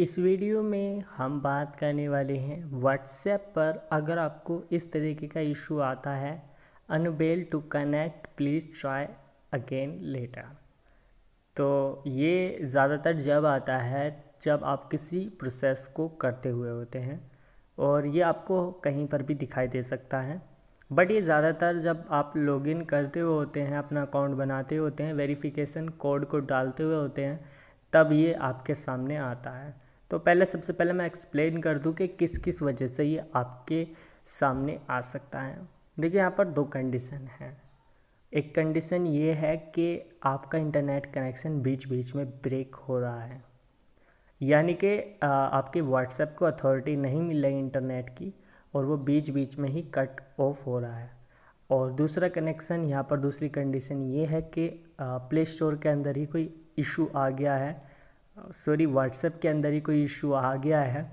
इस वीडियो में हम बात करने वाले हैं व्हाट्सएप पर अगर आपको इस तरीके का इशू आता है unable to connect please try again later तो ये ज़्यादातर जब आता है जब आप किसी प्रोसेस को करते हुए होते हैं और ये आपको कहीं पर भी दिखाई दे सकता है बट ये ज़्यादातर जब आप लॉगिन करते हुए होते हैं अपना अकाउंट बनाते होते हैं वेरिफिकेशन कोड को डालते हुए होते हैं तब ये आपके सामने आता है तो पहले सबसे पहले मैं एक्सप्लेन कर दूं कि किस किस वजह से ये आपके सामने आ सकता है देखिए यहाँ पर दो कंडीशन है एक कंडीशन ये है कि आपका इंटरनेट कनेक्शन बीच बीच में ब्रेक हो रहा है यानी कि आपके व्हाट्सएप को अथॉरिटी नहीं मिल रही इंटरनेट की और वो बीच बीच में ही कट ऑफ हो रहा है और दूसरा कनेक्शन यहाँ पर दूसरी कंडीशन ये है कि प्ले स्टोर के अंदर ही कोई इशू आ गया है सॉरी व्हाट्सएप के अंदर ही कोई इशू आ गया है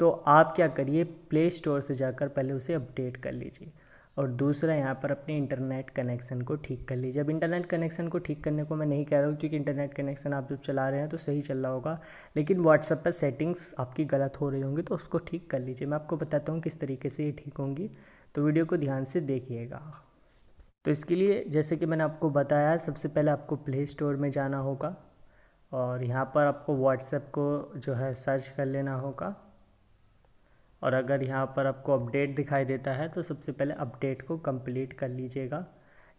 तो आप क्या करिए प्ले स्टोर से जाकर पहले उसे अपडेट कर लीजिए और दूसरा यहाँ पर अपने इंटरनेट कनेक्शन को ठीक कर लीजिए अब इंटरनेट कनेक्शन को ठीक करने को मैं नहीं कह रहा हूँ क्योंकि इंटरनेट कनेक्शन आप जब चला रहे हैं तो सही चल रहा होगा लेकिन व्हाट्सएप पर सेटिंग्स आपकी गलत हो रही होंगी तो उसको ठीक कर लीजिए मैं आपको बताता हूँ किस तरीके से ये ठीक होंगी तो वीडियो को ध्यान से देखिएगा तो इसके लिए जैसे कि मैंने आपको बताया सबसे पहले आपको प्ले स्टोर में जाना होगा और यहाँ पर आपको व्हाट्सएप को जो है सर्च कर लेना होगा और अगर यहाँ पर आपको अपडेट दिखाई देता है तो सबसे पहले अपडेट को कंप्लीट कर लीजिएगा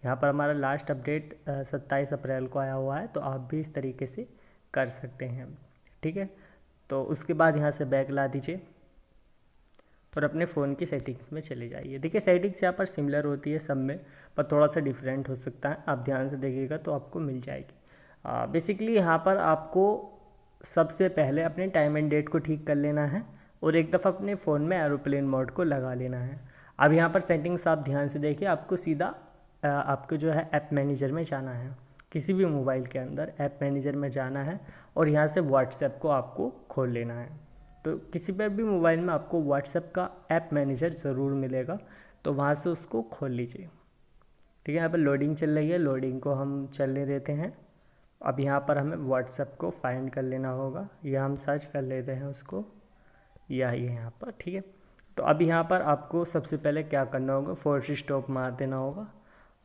यहाँ पर हमारा लास्ट अपडेट सत्ताईस अप्रैल को आया हुआ है तो आप भी इस तरीके से कर सकते हैं ठीक है तो उसके बाद यहाँ से बैग ला दीजिए और अपने फ़ोन की सेटिंग्स में चले जाइए देखिए सेटिंग्स यहाँ पर सिमिलर होती है सब में पर थोड़ा सा डिफरेंट हो सकता है आप ध्यान से देखिएगा तो आपको मिल जाएगी बेसिकली यहाँ पर आपको सबसे पहले अपने टाइम एंड डेट को ठीक कर लेना है और एक दफ़ा अपने फ़ोन में एरोप्लेन मोड को लगा लेना है अब यहाँ पर सेटिंग्स आप ध्यान से देखिए आपको सीधा आपको जो है ऐप मैनेजर में जाना है किसी भी मोबाइल के अंदर ऐप मैनेजर में जाना है और यहाँ से व्हाट्सएप को आपको खोल लेना है तो किसी पर भी मोबाइल में आपको व्हाट्सएप का ऐप मैनेजर ज़रूर मिलेगा तो वहाँ से उसको खोल लीजिए ठीक है यहाँ पर लोडिंग चल रही है लोडिंग को हम चलने देते हैं अब यहाँ पर हमें व्हाट्सएप को फाइंड कर लेना होगा या हम सर्च कर लेते हैं उसको या ये यहाँ पर ठीक है तो अब यहाँ पर आपको सबसे पहले क्या करना होगा फोर्स स्टॉप मार देना होगा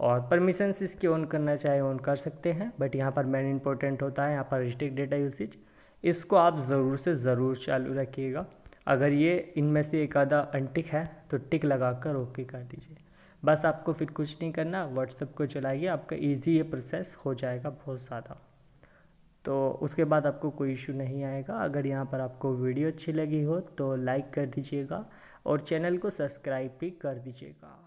और परमिशन इसकी ऑन करना चाहे ऑन कर सकते हैं बट यहाँ पर मेन इंपॉर्टेंट होता है यहाँ पर रिस्ट्रिक्ट डेटा यूसेज इसको आप ज़रूर से ज़रूर चालू रखिएगा अगर ये इनमें से एक आधा अनटिक है तो टिक लगा कर ओके कर दीजिए बस आपको फिर कुछ नहीं करना व्हाट्सअप को चलाइए आपका ईजी ये प्रोसेस हो जाएगा बहुत ज़्यादा तो उसके बाद आपको कोई इशू नहीं आएगा अगर यहाँ पर आपको वीडियो अच्छी लगी हो तो लाइक कर दीजिएगा और चैनल को सब्सक्राइब भी कर दीजिएगा